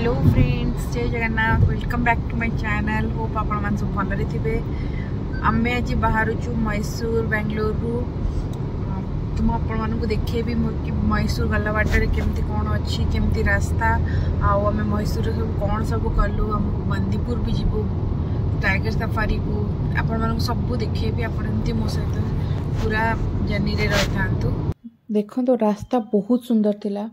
Hello friends Jai Jagannath welcome back to my channel hope आप सब भले थे आम आज बाहरुचु मैसूर बेंगलोरु तो मु आपण को देखेबी कि मैसूर गला बाटर केमती कौन अच्छी केमती रास्ता आम मैसूर सब कौन सब कलु आम बंदीपुर भी जीव टाइगर सफारी को आपण मानक सब देखे आपण मो सहित पूरा जर्नी रही था तो। देखो तो रास्ता बहुत सुंदर थिला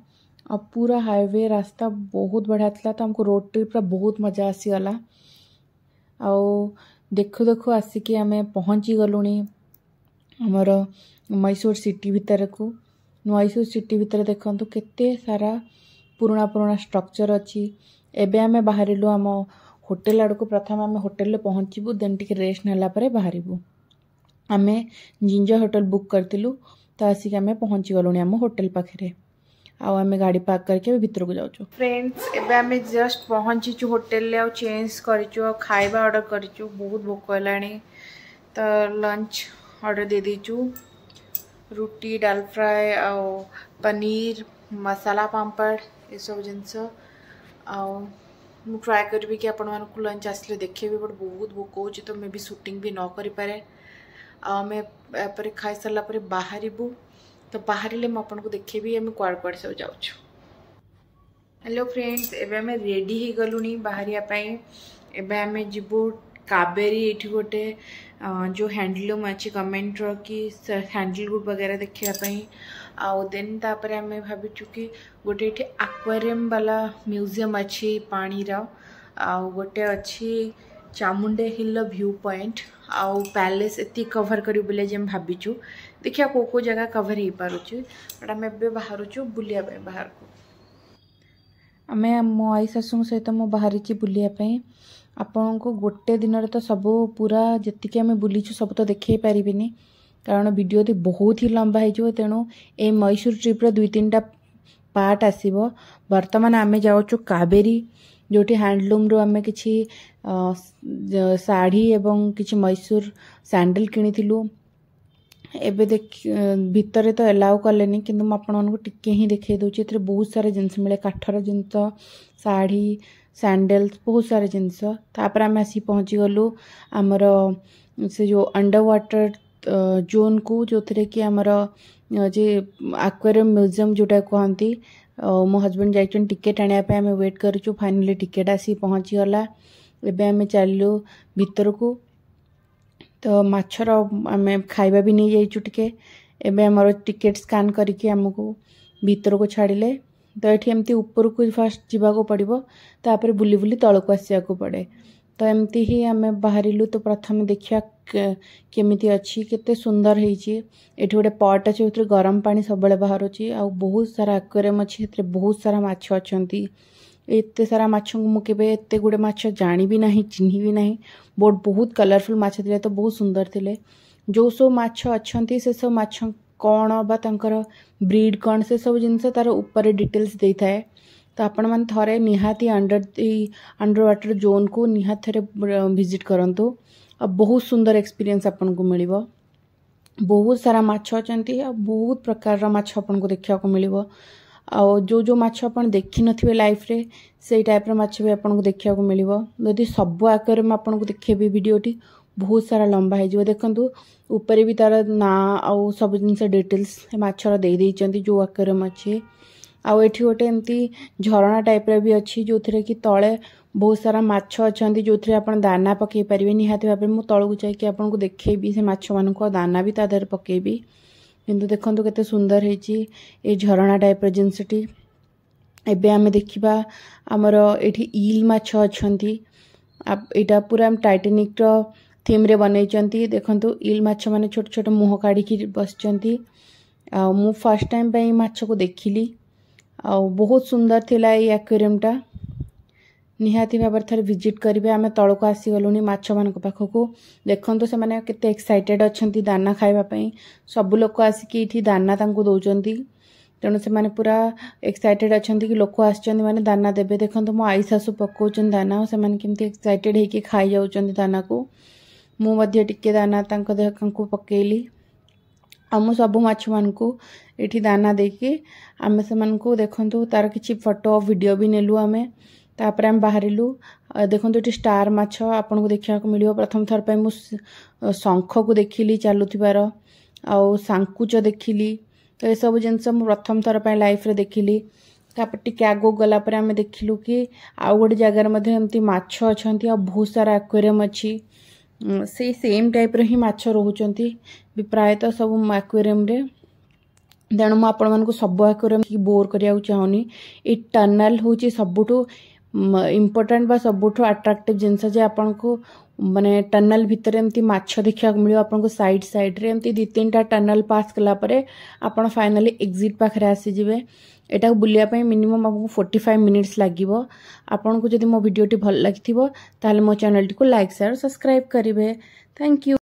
अब पूरा हाईवे रास्ता बहुत बढ़िया था तो हमको रोड ट्रिप रहा बहुत मजा आसीगला आओ देखु देखु आसिक आम पहुँची गलु आमर मैसूर सिटी भितर को मैसूर सिटी भितर देखूँ तो के सारा पुराणा पुराणा स्ट्रक्चर अच्छी एवं आम बाहर आम होटेल आड़ को प्रथम आम होटेल पहुँचबू देन टे रेस्ट नाला बाहर आम जिंजा होटेल बुक करूँ तो आसिक आम पहुँची गलु आम होटेल पाखे ଆଉ ଆମେ ଗାଡ଼ି ପାର୍କ କରିକି ଆମେ ଭିତରକୁ ଯାଉଛୁ ଫ୍ରେଣ୍ଡସ୍ ଏବେ ଆମେ ଜଷ୍ଟ ପହଞ୍ଚିଛୁ ହୋଟେଲରେ ଆଉ ଚେଞ୍ଜ କରିଛୁ ଆଉ ଖାଇବା ଅର୍ଡ଼ର କରିଛୁ ବହୁତ ଭୋକ ହେଲାଣି ତ ଲଞ୍ଚ ଅର୍ଡ଼ର ଦେଇଦେଇଛୁ ରୁଟି ଡାଲ ଫ୍ରାଏ ଆଉ ପନିର ମସଲା ପାମ୍ପଡ଼ ଏସବୁ ଜିନିଷ ଆଉ ମୁଁ ଟ୍ରାଏ କରିବି କି ଆପଣମାନଙ୍କୁ ଲଞ୍ଚ ଆସିଲେ ଦେଖେଇବି ବଟ୍ ବହୁତ ଭୋକ ହେଉଛି ତ ମେ ବି ସୁଟିଂ ବି ନ କରିପାରେ ଆଉ ଆମେ ଏପରେ ଖାଇସାରିଲା ପରେ ବାହାରିବୁ ତ ବାହାରିଲେ ମୁଁ ଆପଣଙ୍କୁ ଦେଖେଇବି ଆମେ କୁଆଡ଼େ କୁଆଡ଼େ ସବୁ ଯାଉଛୁ ହ୍ୟାଲୋ ଫ୍ରେଣ୍ଡସ୍ ଏବେ ଆମେ ରେଡ଼ି ହେଇଗଲୁଣି ବାହାରିବା ପାଇଁ ଏବେ ଆମେ ଯିବୁ କାବେରୀ ଏଇଠି ଗୋଟେ ଯେଉଁ ହ୍ୟାଣ୍ଡଲୁମ୍ ଅଛି ଗଭର୍ଣ୍ଣମେଣ୍ଟର କି ହ୍ୟାଣ୍ଡଲୁମ୍ ବଗେରା ଦେଖିବା ପାଇଁ ଆଉ ଦେନ୍ ତାପରେ ଆମେ ଭାବିଛୁ କି ଗୋଟେ ଏଠି ଆକ୍ୱାରିୟମ୍ ବାଲା ମ୍ୟୁଜିୟମ୍ ଅଛି ପାଣିର ଆଉ ଗୋଟେ ଅଛି ଚାମୁଣ୍ଡେଇ ହିଲ୍ର ଭ୍ୟୁ ପଏଣ୍ଟ ଆଉ ପ୍ୟାଲେସ୍ ଏତିକି କଭର୍ କରିବୁ ବୋଲି ଆଜି ଆମେ ଭାବିଛୁ ଦେଖିବା କେଉଁ କେଉଁ ଜାଗା କଭର୍ ହେଇପାରୁଛି ବଟ୍ ଆମେ ଏବେ ବାହାରୁଛୁ ବୁଲିବା ପାଇଁ ବାହାରକୁ ଆମେ ମୋ ଆଈ ଶାଶୁଙ୍କ ସହିତ ମୁଁ ବାହାରିଛି ବୁଲିବା ପାଇଁ ଆପଣଙ୍କୁ ଗୋଟେ ଦିନରେ ତ ସବୁ ପୁରା ଯେତିକି ଆମେ ବୁଲିଛୁ ସବୁ ତ ଦେଖାଇ ପାରିବିନି କାରଣ ଭିଡ଼ିଓଟି ବହୁତ ହି ଲମ୍ବା ହେଇଯିବ ତେଣୁ ଏଇ ମୈସୁର ଟ୍ରିପ୍ର ଦୁଇ ତିନିଟା ପାର୍ଟ ଆସିବ ବର୍ତ୍ତମାନ ଆମେ ଯାଉଛୁ କାବେରୀ जो हैंडलूम रु आम कि शाढ़ी एवं किसी मैसूर सैंडेल कि एबे देख भितर तो एलाउ कले कि टी ही देखे दूसरी बहुत सारा जिनस मिले काठर जिनस शाढ़ी सैंडेल्स बहुत सारा जिनस आम आस पहुँचीगलु आमर से जो अंडर व्वाटर जोन को जो थे कि आमर जे आकोरियम म्यूजियम जोटा कहती ମୋ ହଜବେଣ୍ଡ ଯାଇଛନ୍ତି ଟିକେଟ୍ ଆଣିବା ପାଇଁ ଆମେ ୱେଟ୍ କରିଛୁ ଫାଇନାଲି ଟିକେଟ୍ ଆସି ପହଞ୍ଚିଗଲା ଏବେ ଆମେ ଚାଲିଲୁ ଭିତରକୁ ତ ମାଛର ଆମେ ଖାଇବା ବି ନେଇଯାଇଛୁ ଟିକେ ଏବେ ଆମର ଟିକେଟ୍ ସ୍କାନ୍ କରିକି ଆମକୁ ଭିତରକୁ ଛାଡ଼ିଲେ ତ ଏଠି ଏମିତି ଉପରକୁ ଫାଷ୍ଟ ଯିବାକୁ ପଡ଼ିବ ତାପରେ ବୁଲି ବୁଲି ତଳକୁ ଆସିବାକୁ ପଡ଼େ तो एमती ही आम बाहर तो प्रथम देखिया केमी अच्छी केते सुंदर होती गोटे पट अच्छे गरम पा सब बाहर आउ बहुत सारा आकोरियम अच्छे बहुत सारा मछ अच्छा एत सारा मुझे एत गुड़े मानी ना चिन्ह भी ना बोट बहुत कलरफुल मछ थे तो बहुत सुंदर थे जो सब मछ अच्छा से सब मण बा ब्रिड कौन से सब जिन तार ऊपर डिटेल्स दे था ତ ଆପଣମାନେ ଥରେ ନିହାତି ଅଣ୍ଡର ଦି ଅଣ୍ଡର ୱାଟର ଜୋନ୍କୁ ନିହାତି ଥରେ ଭିଜିଟ୍ କରନ୍ତୁ ଆଉ ବହୁତ ସୁନ୍ଦର ଏକ୍ସପିରିଏନ୍ସ ଆପଣଙ୍କୁ ମିଳିବ ବହୁତ ସାରା ମାଛ ଅଛନ୍ତି ଆଉ ବହୁତ ପ୍ରକାରର ମାଛ ଆପଣଙ୍କୁ ଦେଖିବାକୁ ମିଳିବ ଆଉ ଯେଉଁ ଯେଉଁ ମାଛ ଆପଣ ଦେଖିନଥିବେ ଲାଇଫ୍ରେ ସେଇ ଟାଇପ୍ର ମାଛ ବି ଆପଣଙ୍କୁ ଦେଖିବାକୁ ମିଳିବ ଯଦି ସବୁ ଆକାରରେ ମୁଁ ଆପଣଙ୍କୁ ଦେଖେଇବି ଭିଡ଼ିଓଟି ବହୁତ ସାରା ଲମ୍ବା ହେଇଯିବ ଦେଖନ୍ତୁ ଉପରେ ବି ତା'ର ନାଁ ଆଉ ସବୁ ଜିନିଷ ଡିଟେଲ୍ସ ମାଛର ଦେଇଦେଇଛନ୍ତି ଯେଉଁ ଆକ୍ୱାରିୟମ୍ ଅଛି ଆଉ ଏଠି ଗୋଟେ ଏମିତି ଝରଣା ଟାଇପ୍ର ବି ଅଛି ଯେଉଁଥିରେ କି ତଳେ ବହୁତ ସାରା ମାଛ ଅଛନ୍ତି ଯେଉଁଥିରେ ଆପଣ ଦାନା ପକାଇ ପାରିବେ ନିହାତି ଭାବରେ ମୁଁ ତଳକୁ ଯାଇକି ଆପଣଙ୍କୁ ଦେଖେଇବି ସେ ମାଛମାନଙ୍କୁ ଦାନା ବି ତା ଦେହରେ ପକାଇବି କିନ୍ତୁ ଦେଖନ୍ତୁ କେତେ ସୁନ୍ଦର ହେଇଛି ଏ ଝରଣା ଟାଇପ୍ର ଜିନିଷଟି ଏବେ ଆମେ ଦେଖିବା ଆମର ଏଠି ଇଲ୍ ମାଛ ଅଛନ୍ତି ଏଇଟା ପୁରା ଟାଇଟାନିକ୍ର ଥିମ୍ରେ ବନେଇଛନ୍ତି ଦେଖନ୍ତୁ ଇଲ୍ ମାଛମାନେ ଛୋଟ ଛୋଟ ମୁହଁ କାଢ଼ିକି ବସିଛନ୍ତି ଆଉ ମୁଁ ଫାର୍ଷ୍ଟ ଟାଇମ୍ ପାଇଁ ମାଛକୁ ଦେଖିଲି बहुत सुंदर थिला ये एक्वेरियमटा निहाती भाव थे भिजिट करेंगे आम तौक आसीगलु मानक देखत से एक्साइटेड अच्छा दाना खावाई सब लोग आसिक दाना दौरान तेणु से माने पूरा एक्साइटेड अच्छा कि लोक आस दाना देवे देखते मो आई शाशु पकाचन दाना से एक्साइटेड होकर खाई दाना को मुझे टी दाना देह पकेली ଆମ ସବୁ ମାଛମାନଙ୍କୁ ଏଠି ଦାନା ଦେଇକି ଆମେ ସେମାନଙ୍କୁ ଦେଖନ୍ତୁ ତା'ର କିଛି ଫଟୋ ଭିଡ଼ିଓ ବି ନେଲୁ ଆମେ ତାପରେ ଆମେ ବାହାରିଲୁ ଦେଖନ୍ତୁ ଏଠି ଷ୍ଟାର୍ ମାଛ ଆପଣଙ୍କୁ ଦେଖିବାକୁ ମିଳିବ ପ୍ରଥମ ଥର ପାଇଁ ମୁଁ ଶଙ୍ଖକୁ ଦେଖିଲି ଚାଲୁଥିବାର ଆଉ ସାଙ୍କୁଚ ଦେଖିଲି ତ ଏସବୁ ଜିନିଷ ମୁଁ ପ୍ରଥମ ଥର ପାଇଁ ଲାଇଫ୍ରେ ଦେଖିଲି ତାପରେ ଟିକେ ଆଗକୁ ଗଲା ପରେ ଆମେ ଦେଖିଲୁ କି ଆଉ ଗୋଟେ ଜାଗାରେ ମଧ୍ୟ ଏମିତି ମାଛ ଅଛନ୍ତି ଆଉ ବହୁତ ସାରା ଆକ୍ୱାରିୟମ୍ ଅଛି ସେଇ ସେମ୍ ଟାଇପ୍ର ହିଁ ମାଛ ରହୁଛନ୍ତି ବି ପ୍ରାୟତଃ ସବୁ ଆକ୍ୱେରିୟମ୍ରେ ତେଣୁ ମୁଁ ଆପଣମାନଙ୍କୁ ସବୁ ଆକ୍ୱେରିୟମ୍ ବୋର୍ କରିବାକୁ ଚାହୁଁନି ଏଇ ଟର୍ନାଲ୍ ହେଉଛି ସବୁଠୁ ଇମ୍ପୋର୍ଟାଣ୍ଟ ବା ସବୁଠୁ ଆଟ୍ରାକ୍ଟିଭ୍ ଜିନିଷ ଯେ ଆପଣଙ୍କୁ ମାନେ ଟନେଲ୍ ଭିତରେ ଏମିତି ମାଛ ଦେଖିବାକୁ ମିଳିବ ଆପଣଙ୍କୁ ସାଇଡ୍ ସାଇଡ୍ରେ ଏମିତି ଦୁଇ ତିନିଟା ଟନେଲ୍ ପାସ୍ କଲା ପରେ ଆପଣ ଫାଇନାଲି ଏକ୍ଜିଟ୍ ପାଖରେ ଆସିଯିବେ ଏଟାକୁ ବୁଲିବା ପାଇଁ ମିନିମମ୍ ଆମକୁ ଫୋର୍ଟି ଫାଇଭ୍ ମିନିଟ୍ସ ଲାଗିବ ଆପଣଙ୍କୁ ଯଦି ମୋ ଭିଡ଼ିଓଟି ଭଲ ଲାଗିଥିବ ତାହେଲେ ମୋ ଚ୍ୟାନେଲ୍ଟିକୁ ଲାଇକ୍ ସେୟାର ସବସ୍କ୍ରାଇବ୍ କରିବେ ଥ୍ୟାଙ୍କ ୟୁ